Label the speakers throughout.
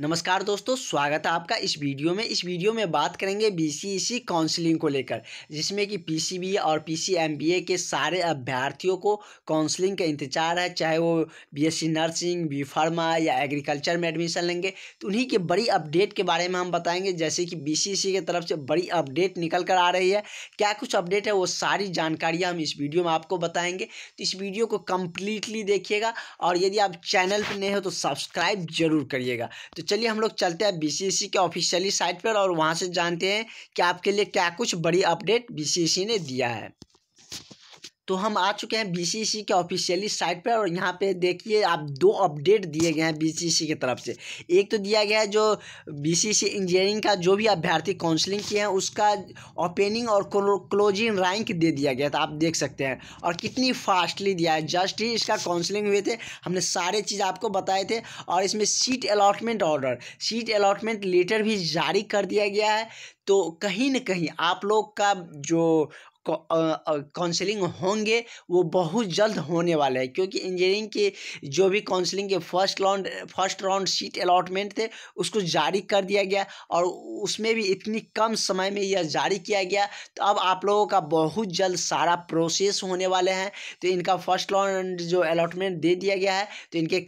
Speaker 1: नमस्कार दोस्तों स्वागत है आपका इस वीडियो में इस वीडियो में बात करेंगे बीसीईसी काउंसलिंग e को लेकर जिसमें कि पीसीबी e और पीसीएमबीए के सारे अभ्यर्थियों को काउंसलिंग का इंतजार है चाहे वो बीएससी नर्सिंग बी फार्मा या एग्रीकल्चर में एडमिशन लेंगे तो उन्हीं के बड़ी अपडेट के बारे में हम बताएंगे जैसे कि बी e की तरफ से बड़ी अपडेट निकल कर आ रही है क्या कुछ अपडेट है वो सारी जानकारियाँ हम इस वीडियो में आपको बताएँगे तो इस वीडियो को कम्प्लीटली देखिएगा और यदि आप चैनल पर नए हो तो सब्सक्राइब जरूर करिएगा तो चलिए हम लोग चलते हैं बी e के ऑफिशियली साइट पर और वहाँ से जानते हैं कि आपके लिए क्या कुछ बड़ी अपडेट बी e ने दिया है तो हम आ चुके हैं बीसीसी के ऑफिशियली साइट पर और यहाँ पे देखिए आप दो अपडेट दिए गए हैं बीसीसी की तरफ से एक तो दिया गया है जो बीसीसी इंजीनियरिंग का जो भी अभ्यर्थी काउंसलिंग किए हैं उसका ओपनिंग और क्लोजिंग रैंक दे दिया गया था आप देख सकते हैं और कितनी फास्टली दिया है जस्ट ही इसका काउंसलिंग हुए थे हमने सारे चीज़ आपको बताए थे और इसमें seat allotment order seat allotment letter भी जारी कर दिया गया है तो कहीं ना कहीं आप लोग का जो काउंसलिंग होंगे वो बहुत जल्द होने वाले हैं क्योंकि इंजीनियरिंग के जो भी काउंसलिंग के first round first round seat allotment थे उसको जारी कर दिया गया और उसमें भी इतनी कम समय में यह जारी किया गया तो अब आप लोगों का बहुत जल्द सारा प्रोसेस होने वाले हैं तो इनका फर्स्ट राउंड जो अलाटमेंट दे दिया गया है तो इनके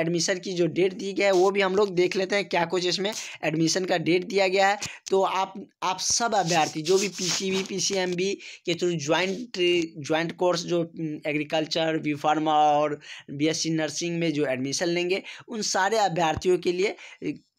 Speaker 1: एडमिशन की जो डेट दी गई है वो भी हम लोग देख लेते हैं क्या कुछ इसमें एडमिशन का डेट दिया गया है तो आप आप सब अभ्यर्थी जो भी P C B P C M B के थ्रू ज्वाइंट ज्वाइंट कोर्स जो एग्रीकल्चर बी फार्मा और बीएससी नर्सिंग में जो एडमिशन लेंगे उन सारे अभ्यर्थियों के लिए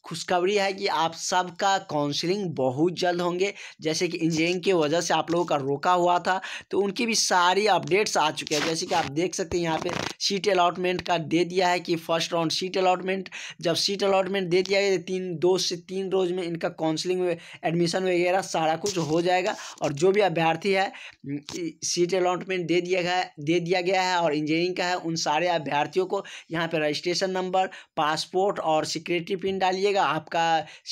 Speaker 1: खुशखबरी है कि आप सबका काउंसलिंग बहुत जल्द होंगे जैसे कि इंजीनियरिंग की वजह से आप लोगों का रोका हुआ था तो उनकी भी सारी अपडेट्स आ चुके हैं जैसे कि आप देख सकते हैं यहाँ पे सीट अलाटमेंट का दे दिया है कि फर्स्ट राउंड सीट अलाटमेंट जब सीट अलाटमेंट दे दिया गया तीन दो से तीन रोज में इनका काउंसलिंग एडमिशन वगैरह सारा कुछ हो जाएगा और जो भी अभ्यर्थी है सीट अलाटमेंट दे दिया गया दे दिया गया है और इंजीनियरिंग का है उन सारे अभ्यर्थियों को यहाँ पर रजिस्ट्रेशन नंबर पासपोर्ट और सिक्योरिटी पिन डालिएगा आपका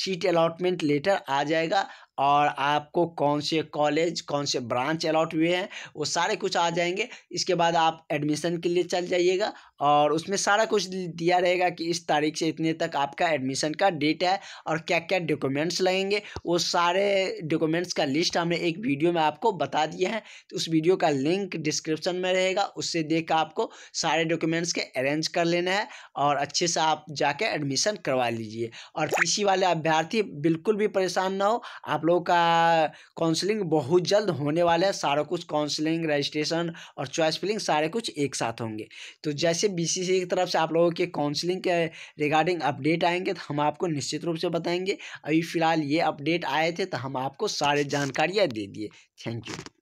Speaker 1: सीट अलॉटमेंट लेटर आ जाएगा और आपको कौन से कॉलेज कौन से ब्रांच अलाट हुए हैं वो सारे कुछ आ जाएंगे इसके बाद आप एडमिशन के लिए चल जाइएगा और उसमें सारा कुछ दिया रहेगा कि इस तारीख से इतने तक आपका एडमिशन का डेट है और क्या क्या डॉक्यूमेंट्स लगेंगे वो सारे डॉक्यूमेंट्स का लिस्ट हमने एक वीडियो में आपको बता दिया है तो उस वीडियो का लिंक डिस्क्रिप्शन में रहेगा उससे देख आपको सारे डॉक्यूमेंट्स के अरेंज कर लेना है और अच्छे से आप जाके एडमिशन करवा लीजिए और पी वाले अभ्यर्थी बिल्कुल भी परेशान ना हो आप लोग का काउंसलिंग बहुत जल्द होने वाला है सारा कुछ काउंसलिंग रजिस्ट्रेशन और चॉइस फिलिंग सारे कुछ एक साथ होंगे तो जैसे बी की तरफ से आप लोगों के काउंसलिंग के रिगार्डिंग अपडेट आएंगे तो हम आपको निश्चित रूप से बताएंगे अभी फ़िलहाल ये अपडेट आए थे तो हम आपको सारे जानकारियाँ दे दिए थैंक यू